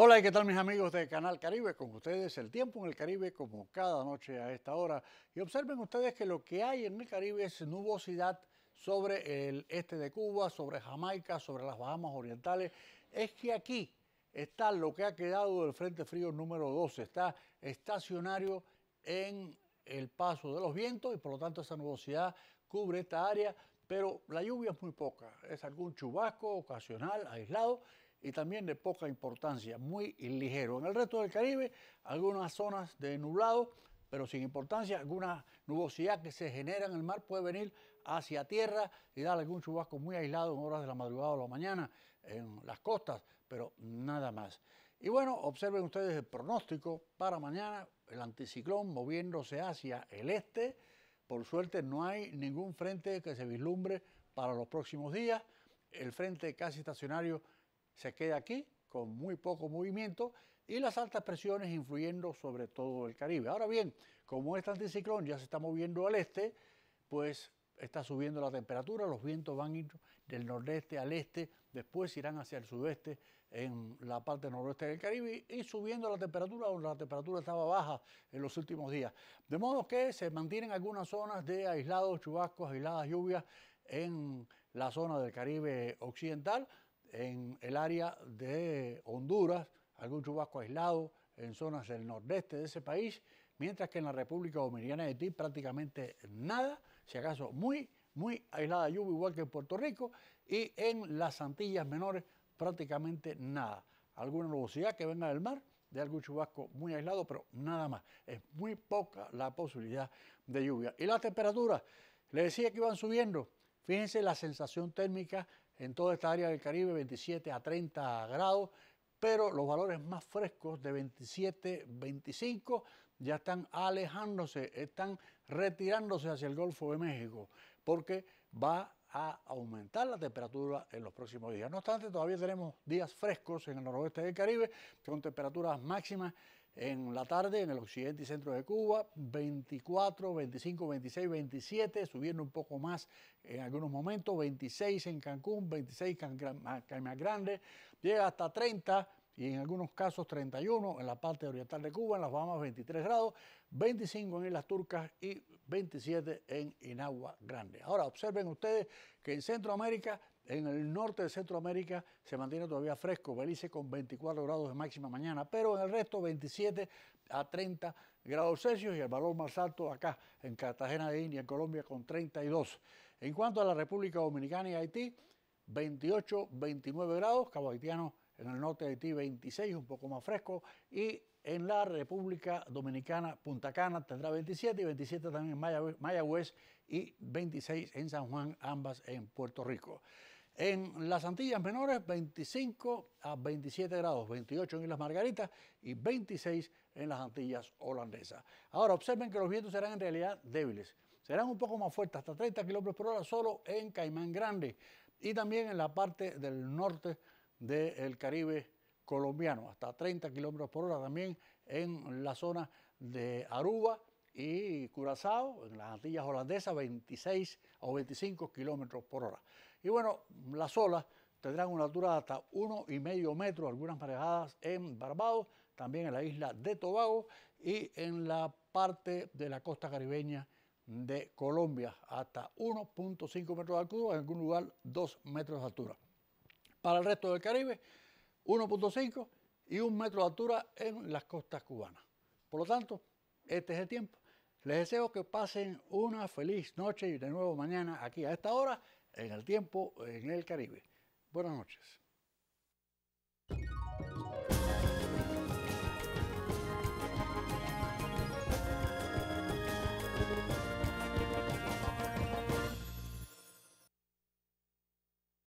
Hola, ¿qué tal mis amigos de Canal Caribe? Con ustedes el tiempo en el Caribe como cada noche a esta hora. Y observen ustedes que lo que hay en el Caribe es nubosidad sobre el este de Cuba, sobre Jamaica, sobre las Bahamas Orientales. Es que aquí está lo que ha quedado del Frente Frío número 12, está estacionario en el paso de los vientos y por lo tanto esa nubosidad cubre esta área, pero la lluvia es muy poca, es algún chubasco ocasional, aislado y también de poca importancia, muy ligero. En el resto del Caribe, algunas zonas de nublado, pero sin importancia, alguna nubosidad que se genera en el mar puede venir hacia tierra y dar algún chubasco muy aislado en horas de la madrugada o la mañana en las costas, pero nada más. Y bueno, observen ustedes el pronóstico para mañana, el anticiclón moviéndose hacia el este. Por suerte no hay ningún frente que se vislumbre para los próximos días. El frente casi estacionario se queda aquí con muy poco movimiento y las altas presiones influyendo sobre todo el Caribe. Ahora bien, como este anticiclón ya se está moviendo al este, pues está subiendo la temperatura, los vientos van del nordeste al este, después irán hacia el sudeste en la parte noroeste del Caribe y subiendo la temperatura donde la temperatura estaba baja en los últimos días. De modo que se mantienen algunas zonas de aislados chubascos, aisladas lluvias en la zona del Caribe occidental, en el área de Honduras, algún chubasco aislado en zonas del nordeste de ese país, mientras que en la República Dominicana de Haití prácticamente nada, si acaso muy, muy aislada lluvia, igual que en Puerto Rico, y en las Antillas Menores prácticamente nada. Alguna nubosidad que venga del mar, de algún chubasco muy aislado, pero nada más. Es muy poca la posibilidad de lluvia. Y las temperaturas, le decía que iban subiendo. Fíjense la sensación térmica en toda esta área del Caribe, 27 a 30 grados, pero los valores más frescos de 27, 25 ya están alejándose, están retirándose hacia el Golfo de México, porque va a aumentar la temperatura en los próximos días. No obstante, todavía tenemos días frescos en el noroeste del Caribe, con temperaturas máximas en la tarde en el occidente y centro de Cuba, 24, 25, 26, 27, subiendo un poco más en algunos momentos, 26 en Cancún, 26 en Caimán Grande, llega hasta 30 y en algunos casos 31 en la parte oriental de Cuba, en las Bahamas 23 grados, 25 en Islas Turcas y 27 en Inagua Grande. Ahora observen ustedes que en Centroamérica, en el norte de Centroamérica se mantiene todavía fresco, Belice con 24 grados de máxima mañana, pero en el resto 27 a 30 grados Celsius y el valor más alto acá en Cartagena de India, en Colombia con 32. En cuanto a la República Dominicana y Haití, 28, 29 grados, Cabo Haitiano en el norte de Haití 26, un poco más fresco, y en la República Dominicana, Punta Cana tendrá 27 y 27 también en Mayagüez y 26 en San Juan, ambas en Puerto Rico. En las Antillas Menores, 25 a 27 grados, 28 en Islas Margaritas y 26 en las Antillas Holandesas. Ahora, observen que los vientos serán en realidad débiles. Serán un poco más fuertes, hasta 30 kilómetros por hora, solo en Caimán Grande y también en la parte del norte del Caribe colombiano, hasta 30 kilómetros por hora también en la zona de Aruba y Curazao, en las Antillas holandesas, 26 o 25 kilómetros por hora. Y bueno, las olas tendrán una altura de hasta 1,5 metro algunas marejadas en Barbados, también en la isla de Tobago y en la parte de la costa caribeña de Colombia, hasta 1.5 metros de altura, en algún lugar 2 metros de altura. Para el resto del Caribe, 1.5 y un metro de altura en las costas cubanas. Por lo tanto, este es el tiempo. Les deseo que pasen una feliz noche y de nuevo mañana aquí a esta hora en el tiempo en el Caribe. Buenas noches.